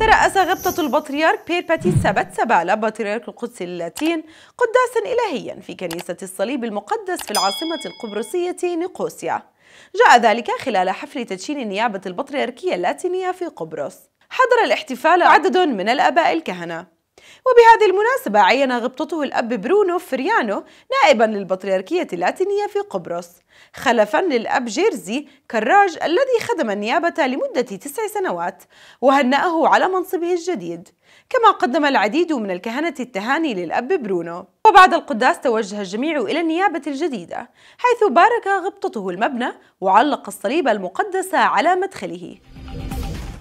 ترأس غبطة البطريرك باتي سبت سبالة بطريرك القدس اللاتين قداسا إلهيا في كنيسة الصليب المقدس في العاصمة القبرصية نيقوسيا جاء ذلك خلال حفل تدشين نيابة البطريركية اللاتينية في قبرص حضر الاحتفال عدد من الآباء الكهنة وبهذه المناسبة عين غبطته الأب برونو فريانو نائبا للبطريركية اللاتينية في قبرص خلفا للأب جيرزي كراج الذي خدم النيابة لمدة تسع سنوات وهنأه على منصبه الجديد كما قدم العديد من الكهنة التهاني للأب برونو وبعد القداس توجه الجميع إلى النيابة الجديدة حيث بارك غبطته المبنى وعلق الصليب المقدس على مدخله